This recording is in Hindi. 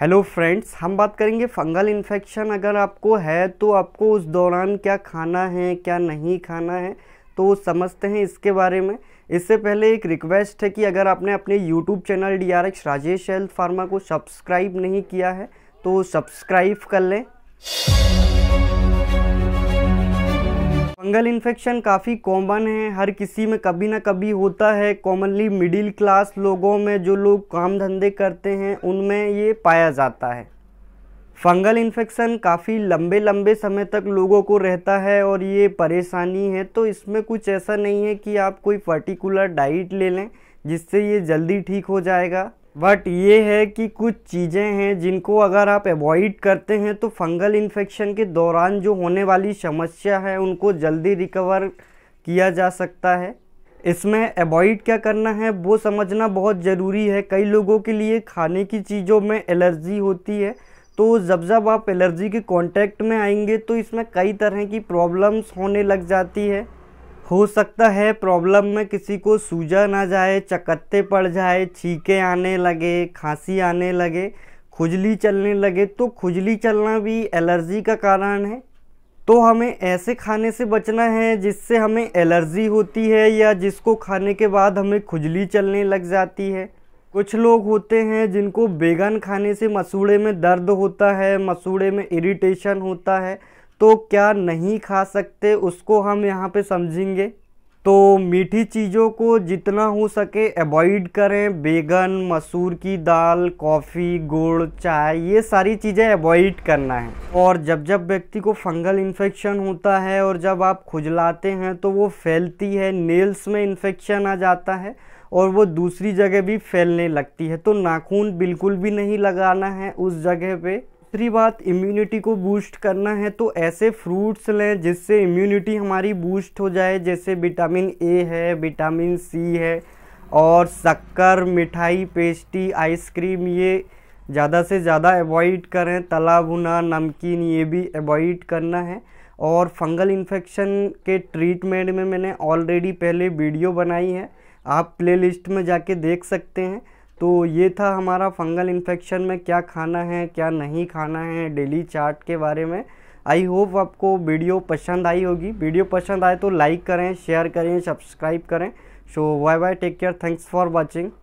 हेलो फ्रेंड्स हम बात करेंगे फंगल इन्फेक्शन अगर आपको है तो आपको उस दौरान क्या खाना है क्या नहीं खाना है तो समझते हैं इसके बारे में इससे पहले एक रिक्वेस्ट है कि अगर आपने अपने YouTube channel D R X Rajesh health pharma को सब्सक्राइब नहीं किया है तो सब्सक्राइब कर लें फंगल इन्फेक्शन काफ़ी कॉमन है हर किसी में कभी ना कभी होता है कॉमनली मिडिल क्लास लोगों में जो लोग काम धंधे करते हैं उनमें ये पाया जाता है फंगल इन्फेक्शन काफ़ी लंबे लंबे समय तक लोगों को रहता है और ये परेशानी है तो इसमें कुछ ऐसा नहीं है कि आप कोई पर्टिकुलर डाइट ले लें जिससे ये जल्दी ठीक हो जाएगा बट ये है कि कुछ चीज़ें हैं जिनको अगर आप अवॉइड करते हैं तो फंगल इन्फेक्शन के दौरान जो होने वाली समस्या है उनको जल्दी रिकवर किया जा सकता है इसमें अवॉइड क्या करना है वो समझना बहुत ज़रूरी है कई लोगों के लिए खाने की चीज़ों में एलर्जी होती है तो जब जब आप एलर्जी के कांटेक्ट में आएंगे तो इसमें कई तरह की प्रॉब्लम्स होने लग जाती है हो सकता है प्रॉब्लम में किसी को सूजन आ जाए चकत्ते पड़ जाए छीके आने लगे खांसी आने लगे खुजली चलने लगे तो खुजली चलना भी एलर्जी का कारण है तो हमें ऐसे खाने से बचना है जिससे हमें एलर्जी होती है या जिसको खाने के बाद हमें खुजली चलने लग जाती है कुछ लोग होते हैं जिनको बैगन खाने से मसूड़े में दर्द होता है मसूड़े में इरिटेशन होता है तो क्या नहीं खा सकते उसको हम यहाँ पे समझेंगे तो मीठी चीज़ों को जितना हो सके अवॉइड करें बेगन मसूर की दाल कॉफ़ी गुड़ चाय ये सारी चीज़ें अवॉइड करना है और जब जब व्यक्ति को फंगल इन्फेक्शन होता है और जब आप खुजलाते हैं तो वो फैलती है नेल्स में इन्फेक्शन आ जाता है और वो दूसरी जगह भी फैलने लगती है तो नाखून बिल्कुल भी नहीं लगाना है उस जगह पर दूसरी बात इम्यूनिटी को बूस्ट करना है तो ऐसे फ्रूट्स लें जिससे इम्यूनिटी हमारी बूस्ट हो जाए जैसे विटामिन ए है विटामिन सी है और शक्कर मिठाई पेस्टी आइसक्रीम ये ज़्यादा से ज़्यादा अवॉइड करें तला भुना नमकीन ये भी अवॉइड करना है और फंगल इन्फेक्शन के ट्रीटमेंट में मैंने ऑलरेडी पहले वीडियो बनाई है आप प्लेलिस्ट में जाके देख सकते हैं तो ये था हमारा फंगल इन्फेक्शन में क्या खाना है क्या नहीं खाना है डेली चार्ट के बारे में आई होप आपको वीडियो पसंद आई होगी वीडियो पसंद आए तो लाइक करें शेयर करें सब्सक्राइब करें so bye bye take care thanks for watching